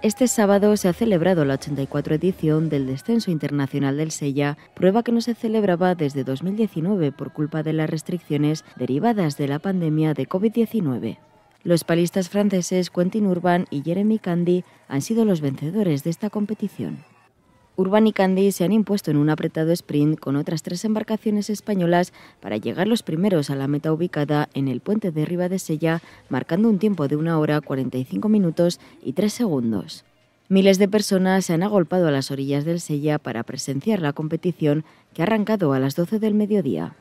Este sábado se ha celebrado la 84 edición del Descenso Internacional del Sella, prueba que no se celebraba desde 2019 por culpa de las restricciones derivadas de la pandemia de COVID-19. Los palistas franceses Quentin Urban y Jeremy Candy han sido los vencedores de esta competición. Urban y Candy se han impuesto en un apretado sprint con otras tres embarcaciones españolas para llegar los primeros a la meta ubicada en el puente de de Sella, marcando un tiempo de una hora 45 minutos y 3 segundos. Miles de personas se han agolpado a las orillas del Sella para presenciar la competición que ha arrancado a las 12 del mediodía.